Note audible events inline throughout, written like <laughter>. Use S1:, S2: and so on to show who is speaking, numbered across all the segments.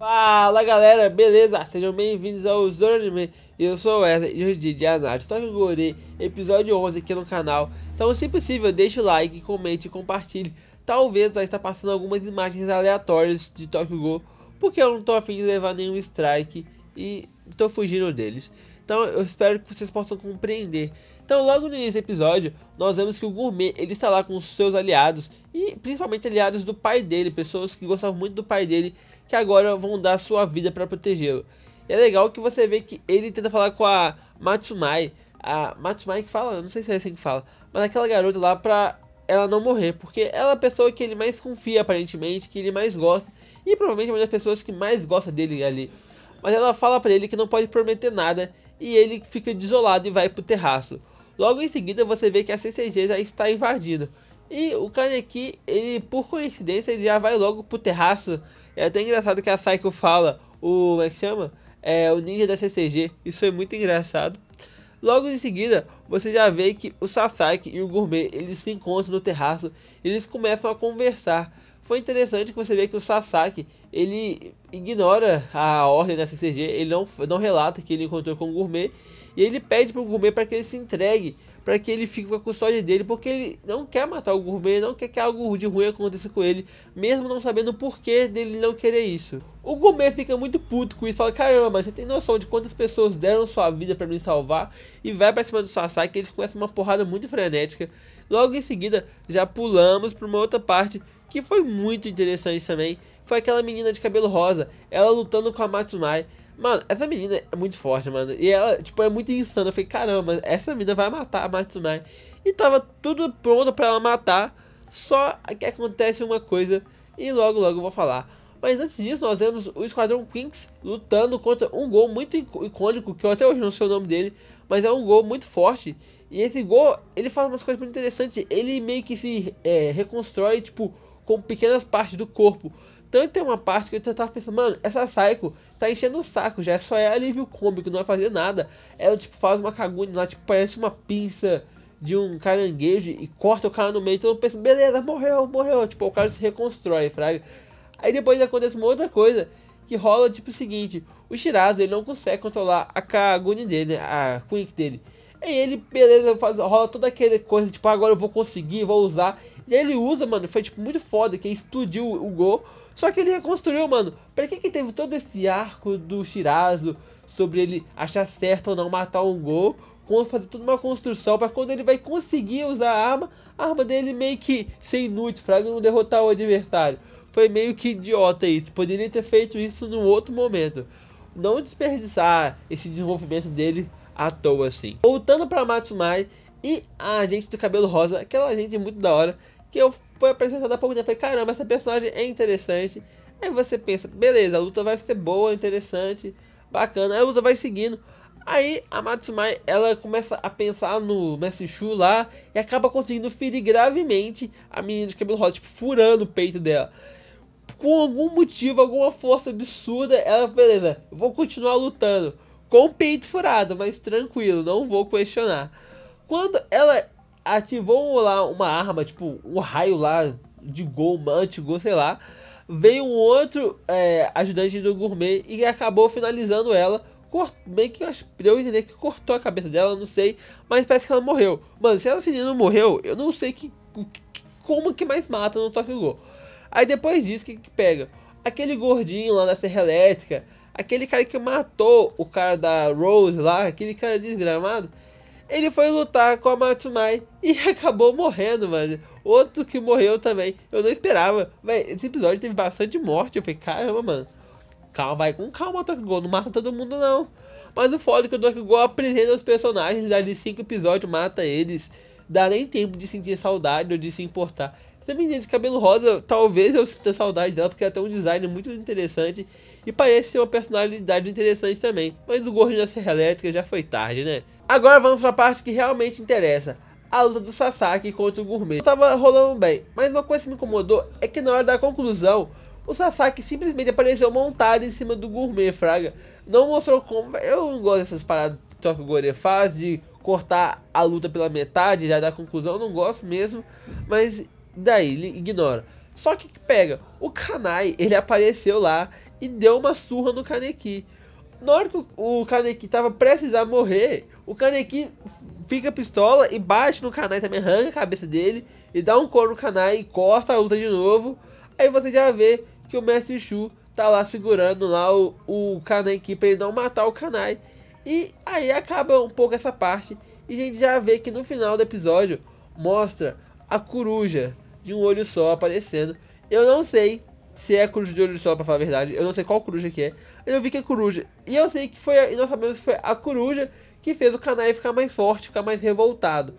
S1: Fala galera, beleza? Sejam bem-vindos ao Zona Eu sou o Wesley e hoje de análise Tokyo Gore, episódio 11 aqui no canal. Então, se possível, deixe o like, comente e compartilhe. Talvez vai estar passando algumas imagens aleatórias de Tokyo Go, porque eu não tô afim de levar nenhum strike e tô fugindo deles. Então eu espero que vocês possam compreender. Então logo no início do episódio, nós vemos que o Gourmet, ele está lá com os seus aliados e principalmente aliados do pai dele, pessoas que gostavam muito do pai dele, que agora vão dar sua vida para protegê-lo. E é legal que você vê que ele tenta falar com a Matsumai, a Matsumai que fala, não sei se é assim que fala, mas aquela garota lá pra ela não morrer, porque ela é a pessoa que ele mais confia aparentemente, que ele mais gosta e provavelmente é uma das pessoas que mais gosta dele ali. Mas ela fala para ele que não pode prometer nada e ele fica desolado e vai pro terraço. Logo em seguida você vê que a CCG já está invadida. E o Kaneki, ele por coincidência, ele já vai logo pro terraço. É até engraçado que a Psycho fala, o como é que chama? É o ninja da CCG. Isso foi é muito engraçado. Logo em seguida, você já vê que o Sasaki e o Gourmet, eles se encontram no terraço, eles começam a conversar foi interessante que você vê que o Sasaki ele ignora a ordem da CCG, ele não, não relata que ele encontrou com o gourmet e ele pede para o gourmet para que ele se entregue para que ele fique com a custódia dele, porque ele não quer matar o gourmet, não quer que algo de ruim aconteça com ele, mesmo não sabendo o porquê dele não querer isso. O gourmet fica muito puto com isso, fala: Caramba, mas você tem noção de quantas pessoas deram sua vida para me salvar? E vai para cima do Sasaki, eles começam uma porrada muito frenética. Logo em seguida, já pulamos para uma outra parte que foi muito interessante também. Foi aquela menina de cabelo rosa, ela lutando com a Matsumai. Mano, essa menina é muito forte, mano. E ela, tipo, é muito insana. Eu falei, caramba, essa menina vai matar a Matsunai. E tava tudo pronto para ela matar. Só que acontece uma coisa. E logo, logo eu vou falar. Mas antes disso, nós vemos o Esquadrão Quinks lutando contra um gol muito icônico, que eu até hoje não sei o nome dele, mas é um gol muito forte. E esse gol, ele faz umas coisas muito interessantes. Ele meio que se é, reconstrói, tipo, com pequenas partes do corpo. Tanto tem uma parte que eu tava pensando, mano, essa Psycho tá enchendo o saco já, é só é alívio cômico, não vai fazer nada. Ela, tipo, faz uma cagunha lá, tipo, parece uma pinça de um caranguejo e corta o cara no meio. Então eu penso, beleza, morreu, morreu. Tipo, o cara se reconstrói, fraga. Aí depois acontece uma outra coisa que rola, tipo, o seguinte: o Shirazo ele não consegue controlar a cagunha dele, né? A Quink dele. E ele, beleza, faz, rola toda aquela coisa, tipo, agora eu vou conseguir, vou usar. E ele usa, mano, foi tipo muito foda, que explodiu o, gol. Só que ele reconstruiu, mano. Pra que que teve todo esse arco do Shirazo sobre ele achar certo ou não matar um gol? Fazer toda uma construção para quando ele vai conseguir usar a arma, a arma dele meio que ser inútil, pra não derrotar o adversário. Foi meio que idiota isso. Poderia ter feito isso num outro momento. Não desperdiçar esse desenvolvimento dele à toa assim. Voltando para Matsumai e a agente do cabelo rosa, aquela agente muito da hora, que eu fui apresentada há pouco tempo, falei, caramba, essa personagem é interessante. Aí você pensa, beleza, a luta vai ser boa, interessante, bacana. Aí a luta vai seguindo. Aí a Matsumai, ela começa a pensar no Messi Shu lá e acaba conseguindo ferir gravemente a menina de cabelo rosa, tipo, furando o peito dela. Com algum motivo, alguma força absurda, ela, beleza, vou continuar lutando com o peito furado, mas tranquilo, não vou questionar. Quando ela ativou lá uma arma, tipo um raio lá de gol, mantigo, sei lá, veio um outro é, ajudante do gourmet e acabou finalizando ela. Meio que eu acho deu entender que cortou a cabeça dela, não sei, mas parece que ela morreu. Mano, se ela não morreu, eu não sei que, como que mais mata no Tokyo Gol. Aí depois disso, o que, que pega? Aquele gordinho lá da Serra Elétrica aquele cara que matou o cara da Rose lá, aquele cara desgramado, ele foi lutar com a Matsumai e <laughs> acabou morrendo, mano. Outro que morreu também. Eu não esperava. Véi, esse episódio teve bastante morte. Eu falei, caramba, mano. Calma, vai com calma, Tokugou. Não mata todo mundo, não. Mas o foda é que o Tokugou apresenta os personagens. Ali, cinco episódios, mata eles. Dá nem tempo de sentir saudade ou de se importar. Dependendo de cabelo rosa, talvez eu sinta saudade dela, porque ela tem um design muito interessante e parece ter uma personalidade interessante também. Mas o gordo da Serra Elétrica já foi tarde, né? Agora vamos para a parte que realmente interessa. A luta do Sasaki contra o Gourmet. Estava rolando bem, mas uma coisa que me incomodou é que na hora da conclusão, o Sasaki simplesmente apareceu montado em cima do Gourmet Fraga. Não mostrou como. Eu não gosto dessas paradas que o Gore faz de cortar a luta pela metade já da conclusão. Eu não gosto mesmo. Mas Daí ele ignora. Só que pega, o Kanai, ele apareceu lá e deu uma surra no Kaneki. Na hora que o Kaneki tava prestes a morrer, o Kaneki fica pistola e bate no Kanai também, arranca a cabeça dele e dá um couro no Kanai e corta a luta de novo. Aí você já vê que o Mestre Shu tá lá segurando lá o, o Kaneki pra ele não matar o Kanai. E aí acaba um pouco essa parte e a gente já vê que no final do episódio mostra a coruja de um olho só aparecendo. Eu não sei se é coruja de olho só, pra falar a verdade. Eu não sei qual coruja que é. Eu vi que é coruja. E eu sei que foi. A, e nós sabemos que foi a coruja que fez o Kanai ficar mais forte, ficar mais revoltado.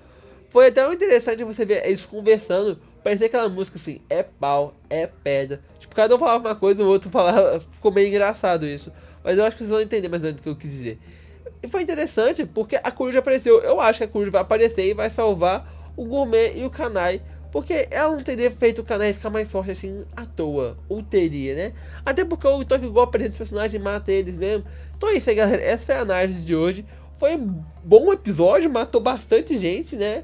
S1: Foi até interessante você ver eles conversando. Parecia aquela música assim, é pau, é pedra. Tipo, cada um falava uma coisa, o outro falava. <laughs> Ficou meio engraçado isso. Mas eu acho que vocês vão entender mais ou menos o que eu quis dizer. E foi interessante porque a coruja apareceu. Eu acho que a coruja vai aparecer e vai salvar o gourmet e o Kanai porque ela não teria feito o canal ficar mais forte assim à toa. Ou teria, né? Até porque o Toque Tokyo apresenta os personagens e mata eles mesmo. Então é isso aí, galera. Essa é a análise de hoje. Foi um bom episódio, matou bastante gente, né?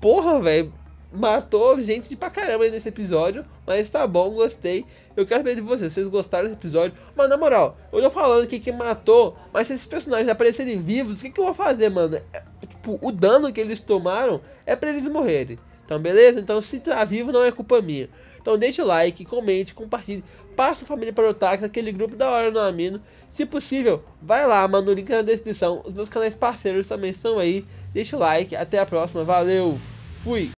S1: Porra, velho. Matou gente de pra caramba nesse episódio. Mas tá bom, gostei. Eu quero saber de vocês. Vocês gostaram desse episódio? Mas na moral, eu tô falando aqui que matou. Mas se esses personagens aparecerem vivos, o que, que eu vou fazer, mano? É, tipo, o dano que eles tomaram é pra eles morrerem. Então, beleza? Então, se tá vivo, não é culpa minha. Então, deixa o like, comente, compartilhe. Passa a família para o Otaku, é aquele grupo da hora no Amino. Se possível, vai lá, manda o link na descrição. Os meus canais parceiros também estão aí. Deixa o like, até a próxima. Valeu, fui!